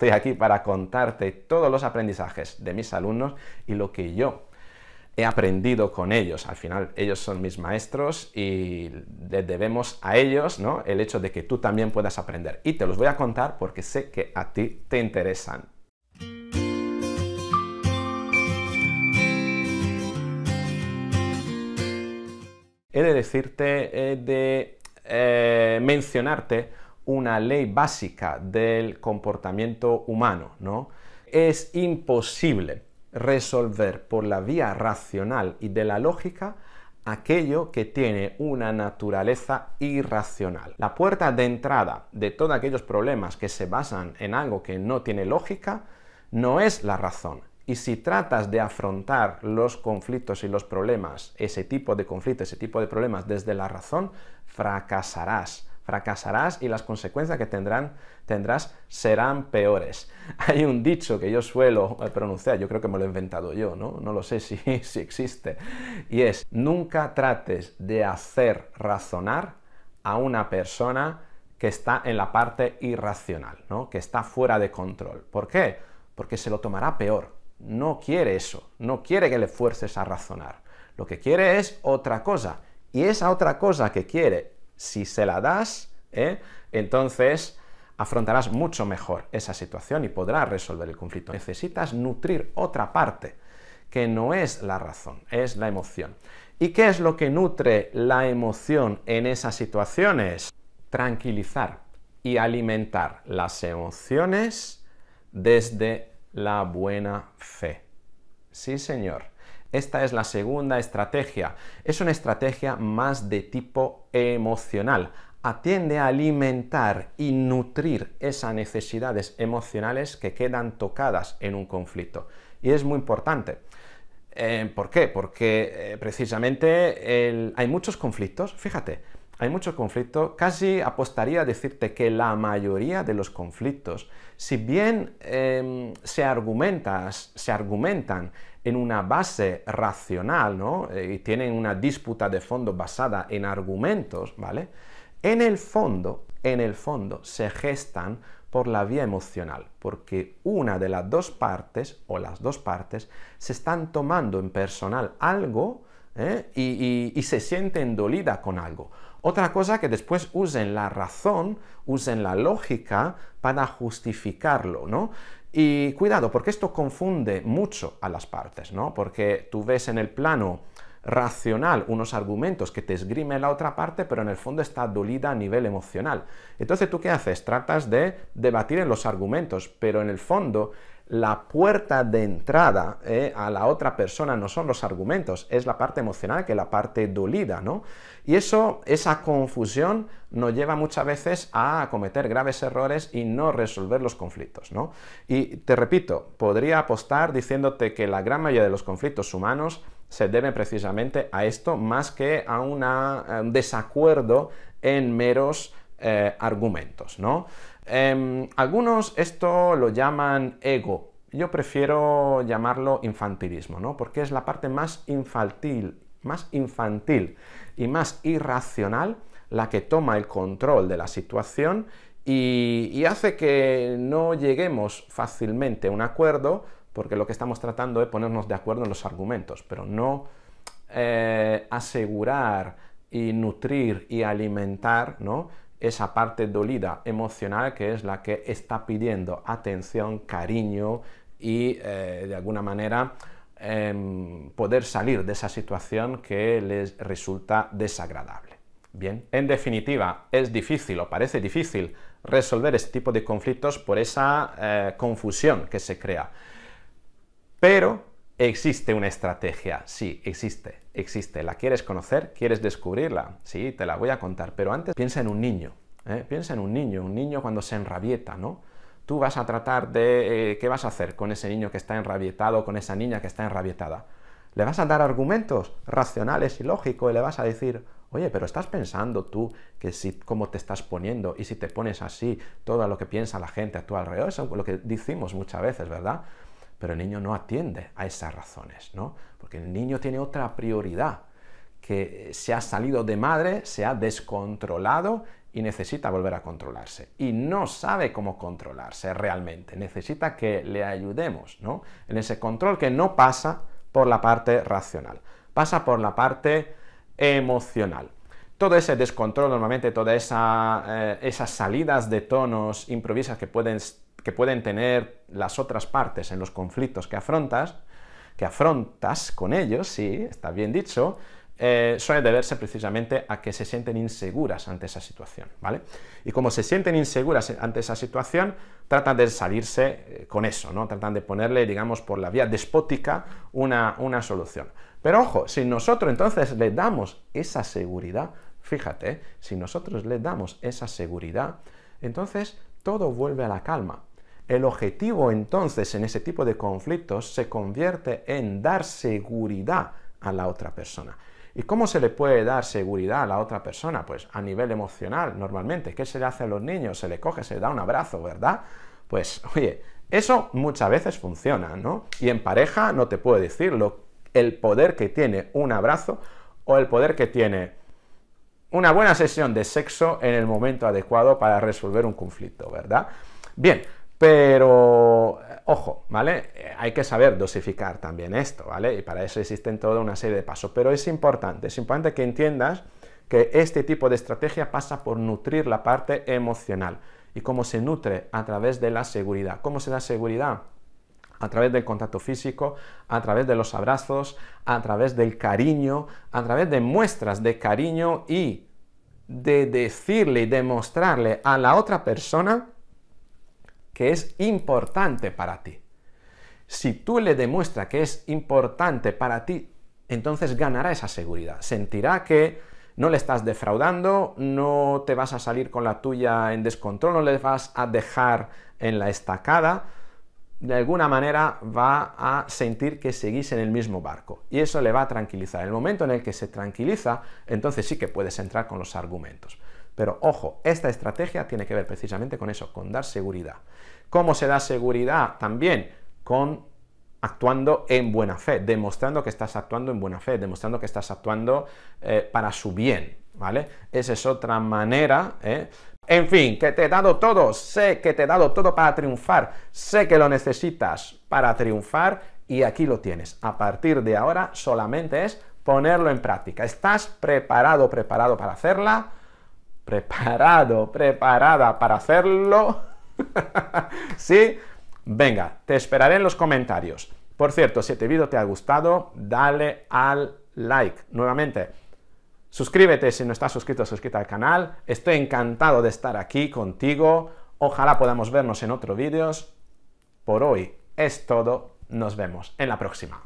Estoy aquí para contarte todos los aprendizajes de mis alumnos y lo que yo he aprendido con ellos. Al final, ellos son mis maestros y les debemos a ellos ¿no? el hecho de que tú también puedas aprender. Y te los voy a contar porque sé que a ti te interesan. He de decirte, he de eh, mencionarte una ley básica del comportamiento humano, ¿no? Es imposible resolver por la vía racional y de la lógica aquello que tiene una naturaleza irracional. La puerta de entrada de todos aquellos problemas que se basan en algo que no tiene lógica no es la razón. Y si tratas de afrontar los conflictos y los problemas, ese tipo de conflictos, ese tipo de problemas desde la razón, fracasarás fracasarás y las consecuencias que tendrán, tendrás serán peores. Hay un dicho que yo suelo eh, pronunciar, yo creo que me lo he inventado yo, ¿no? No lo sé si, si existe, y es, nunca trates de hacer razonar a una persona que está en la parte irracional, ¿no? que está fuera de control. ¿Por qué? Porque se lo tomará peor. No quiere eso, no quiere que le fuerces a razonar. Lo que quiere es otra cosa. Y esa otra cosa que quiere si se la das, ¿eh? entonces afrontarás mucho mejor esa situación y podrás resolver el conflicto. Necesitas nutrir otra parte, que no es la razón, es la emoción. ¿Y qué es lo que nutre la emoción en esas situaciones? Tranquilizar y alimentar las emociones desde la buena fe. Sí, señor. Esta es la segunda estrategia. Es una estrategia más de tipo emocional. Atiende a alimentar y nutrir esas necesidades emocionales que quedan tocadas en un conflicto. Y es muy importante. Eh, ¿Por qué? Porque eh, precisamente hay muchos conflictos, fíjate, hay mucho conflicto, casi apostaría a decirte que la mayoría de los conflictos, si bien em, se, argumentan en una base racional, eh, y tienen una disputa de fondo basada en argumentos, En el fondo, en el fondo, se gestan por la vía emocional, porque una de las dos partes o las dos partes se están tomando en personal algo ¿eh? y, y se sienten dolidas con algo. Otra cosa que después usen la razón, usen la lógica para justificarlo, ¿no? Y cuidado, porque esto confunde mucho a las partes, ¿no? Porque tú ves en el plano racional unos argumentos que te esgrime la otra parte, pero en el fondo está dolida a nivel emocional. Entonces, ¿tú qué haces? Tratas de debatir en los argumentos, pero en el fondo la puerta de entrada eh, a la otra persona no son los argumentos, es la parte emocional que es la parte dolida, ¿no? Y eso, esa confusión nos lleva muchas veces a cometer graves errores y no resolver los conflictos, ¿no? Y te repito, podría apostar diciéndote que la gran mayoría de los conflictos humanos se deben precisamente a esto más que a un desacuerdo en meros eh, argumentos, ¿no? Em, algunos esto lo llaman ego. Yo prefiero llamarlo infantilismo, ¿no? Porque es la parte más infantil, más infantil y más irracional la que toma el control de la situación y, hace que no lleguemos fácilmente a un acuerdo, porque lo que estamos tratando es ponernos de acuerdo en los argumentos, pero no eh, asegurar y nutrir y alimentar ¿no? esa parte dolida emocional que es la que está pidiendo atención, cariño y eh, de alguna manera em, poder salir de esa situación que les resulta desagradable. Bien, en definitiva, es difícil o parece difícil resolver este tipo de conflictos por esa eh, confusión que se crea. Pero existe una estrategia, sí, existe, existe. ¿La quieres conocer? ¿Quieres descubrirla? Sí, te la voy a contar, pero antes piensa en un niño. ¿eh? Piensa en un niño, un niño cuando se enrabieta, ¿no? Tú vas a tratar de... Eh, ¿Qué vas a hacer con ese niño que está enrabietado, con esa niña que está enrabietada? Le vas a dar argumentos racionales y lógicos y le vas a decir, oye, pero estás pensando tú que si cómo te estás poniendo y si te pones así, todo lo que piensa la gente a tu alrededor, eso es lo que decimos muchas veces, ¿verdad? Pero el niño no atiende a esas razones, ¿no? Porque el niño tiene otra prioridad, que se ha salido de madre, se ha descontrolado y necesita volver a controlarse. Y no sabe cómo controlarse realmente. Necesita que le ayudemos, ¿no? En ese control que no pasa por la parte racional, pasa por la parte emocional. Todo ese descontrol, normalmente todas eh, esas salidas de tonos improvisas que pueden, que pueden tener las otras partes en los conflictos que afrontas, que afrontas con ellos, sí, está bien dicho, eh, suele deberse precisamente a que se sienten inseguras ante esa situación, ¿vale? Y como se sienten inseguras ante esa situación, tratan de salirse eh, con eso, ¿no? Tratan de ponerle, digamos, por la vía despótica una solución. Pero ojo, si nosotros entonces le damos esa seguridad, fíjate, ¿eh? si nosotros le damos esa seguridad, entonces todo vuelve a la calma. El objetivo entonces en ese tipo de conflictos se convierte en dar seguridad a la otra persona. ¿Y cómo se le puede dar seguridad a la otra persona? Pues a nivel emocional, normalmente. ¿Qué se le hace a los niños? Se le coge, se le da un abrazo, ¿verdad? Pues, oye, eso muchas veces funciona, ¿no? Y en pareja no te puedo decir el poder que tiene un abrazo o el poder que tiene una buena sesión de sexo en el momento adecuado para resolver un conflicto, ¿verdad? Bien, pero, ojo, ¿vale? Eh, hay que saber dosificar también esto, ¿vale? Y para eso existen toda una serie de pasos. Pero es importante, es importante que entiendas que este tipo de estrategia pasa por nutrir la parte emocional. ¿Y cómo se nutre? A través de la seguridad. ¿Cómo se da seguridad? a través del contacto físico, a través de los abrazos, a través del cariño, a través de muestras de cariño y de decirle y demostrarle a la otra persona que es importante para ti. Si tú le demuestras que es importante para ti, entonces ganará esa seguridad, sentirá que no le estás defraudando, no te vas a salir con la tuya en descontrol, no le vas a dejar en la estacada, de alguna manera va a sentir que seguís en el mismo barco y eso le va a tranquilizar. el momento en el que se tranquiliza, entonces sí que puedes entrar con los argumentos. Pero ojo, esta estrategia tiene que ver precisamente con eso, con dar seguridad. ¿Cómo se da seguridad? También con actuando en buena fe, demostrando que estás actuando en buena fe, demostrando que estás actuando eh, para su bien, ¿vale? Esa es otra manera, ¿eh? En fin, que te he dado todo, sé que te he dado todo para triunfar, sé que lo necesitas para triunfar y aquí lo tienes. A partir de ahora solamente es ponerlo en práctica. ¿Estás preparado, preparado para hacerla? preparado, preparada para hacerlo? ¿Sí? Venga, te esperaré en los comentarios. Por cierto, si este vídeo te ha gustado, dale al like. Nuevamente, suscríbete si no estás suscrito, suscríbete al canal. Estoy encantado de estar aquí contigo. Ojalá podamos vernos en otros vídeos. Por hoy es todo. Nos vemos en la próxima.